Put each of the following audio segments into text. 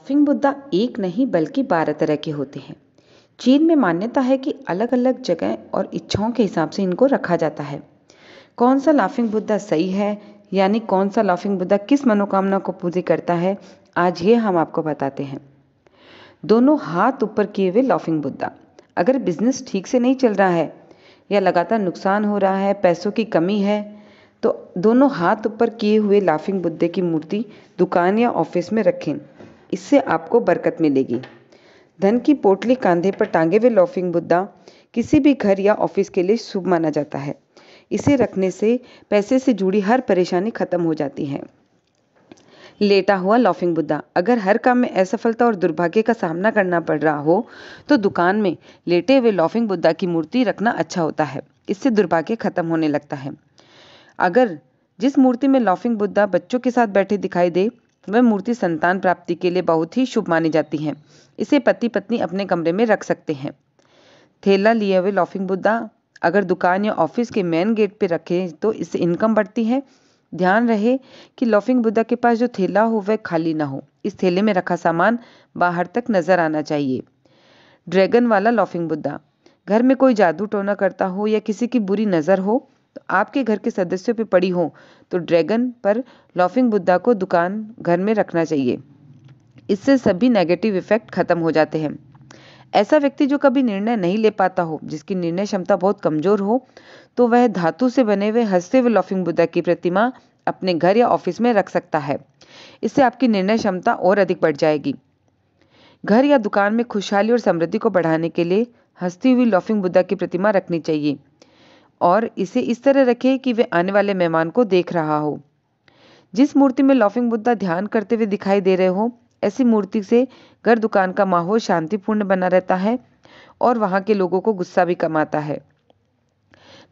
laughing Buddha एक नहीं बल्कि बारह तरह के होते हैं चीन में मान्यता है कि अलग अलग जगह और इच्छाओं के हिसाब से इनको रखा जाता है कौन सा लाफिंग बुद्धा सही है यानी कौन सा लाफिंग बुद्धा किस मनोकामना को पूरी करता है आज ये हम आपको बताते हैं दोनों हाथ ऊपर किए हुए लाफिंग बुद्धा अगर बिजनेस ठीक से नहीं चल रहा है या लगातार नुकसान हो रहा है पैसों की कमी है तो दोनों हाथ ऊपर किए हुए लाफिंग बुद्धे की मूर्ति दुकान या ऑफिस में रखें इससे आपको बरकत मिलेगी धन की पोटली कंधे पर टांगे हुए लॉफिंग बुद्धा किसी भी घर या ऑफिस के लिए शुभ माना जाता है इसे रखने से पैसे से जुड़ी हर परेशानी खत्म हो जाती है लेटा हुआ लॉफिंग बुद्धा अगर हर काम में असफलता और दुर्भाग्य का सामना करना पड़ रहा हो तो दुकान में लेटे हुए लॉफिंग बुद्धा की मूर्ति रखना अच्छा होता है इससे दुर्भाग्य खत्म होने लगता है अगर जिस मूर्ति में लॉफिंग बुद्धा बच्चों के साथ बैठे दिखाई दे वह मूर्ति संतान प्राप्ति के लिए बहुत ही शुभ मानी जाती है इसे पति पत्नी अपने कमरे में रख सकते हैं थैला लिए हुए लॉफिंग बुद्धा अगर दुकान या ऑफिस के मेन गेट पर रखे तो इससे इनकम बढ़ती है ध्यान रहे कि लॉफिंग बुद्धा के पास जो थैला हो वह खाली ना हो इस थैले में रखा सामान बाहर तक नजर आना चाहिए ड्रैगन वाला लॉफिंग बुद्धा घर में कोई जादू टोना करता हो या किसी की बुरी नज़र हो तो आपके घर के सदस्यों पर पड़ी हो तो ड्रैगन पर लॉफिंग बुद्धा को दुकान घर में रखना चाहिए इससे सभी नेगेटिव इफेक्ट खत्म हो जाते हैं ऐसा व्यक्ति जो कभी निर्णय नहीं ले पाता हो जिसकी निर्णय क्षमता बहुत कमजोर हो तो वह धातु से बने हुए हंसते हुए लॉफिंग बुद्धा की प्रतिमा अपने घर या ऑफिस में रख सकता है इससे आपकी निर्णय क्षमता और अधिक बढ़ जाएगी घर या दुकान में खुशहाली और समृद्धि को बढ़ाने के लिए हंसती हुई लॉफिंग बुद्धा की प्रतिमा रखनी चाहिए और इसे इस तरह रखें कि वे आने वाले मेहमान को देख रहा हो जिस मूर्ति में लॉफिंग बुद्धा ध्यान करते हुए दिखाई दे रहे हो ऐसी मूर्ति से घर दुकान का माहौल शांतिपूर्ण बना रहता है और वहां के लोगों को गुस्सा भी कमाता है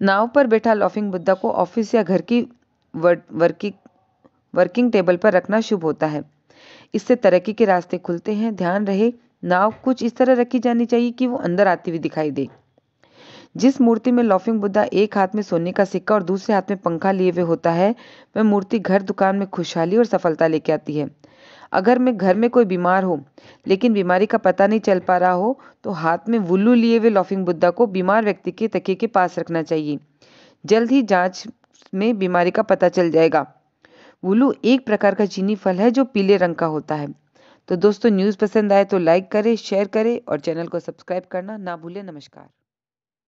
नाव पर बैठा लॉफिंग बुद्धा को ऑफिस या घर की वर्किंग वर्किंग टेबल पर रखना शुभ होता है इससे तरक्की के रास्ते खुलते हैं ध्यान रहे नाव कुछ इस तरह रखी जानी चाहिए कि वो अंदर आती हुई दिखाई दे जिस मूर्ति में लाफिंग बुद्धा एक हाथ में सोने का सिक्का और दूसरे हाथ में पंखा लिए हुए होता है वह मूर्ति घर दुकान में खुशहाली और सफलता लेके आती है अगर मैं घर में कोई बीमार हो लेकिन बीमारी का पता नहीं चल पा रहा हो तो हाथ में वुल्लू लिए हुए लॉफिंग बुद्धा को बीमार व्यक्ति के तकिए के पास रखना चाहिए जल्द ही जांच में बीमारी का पता चल जाएगा वुल्लू एक प्रकार का चीनी फल है जो पीले रंग का होता है तो दोस्तों न्यूज़ पसंद आए तो लाइक करें शेयर करें और चैनल को सब्सक्राइब करना ना भूलें नमस्कार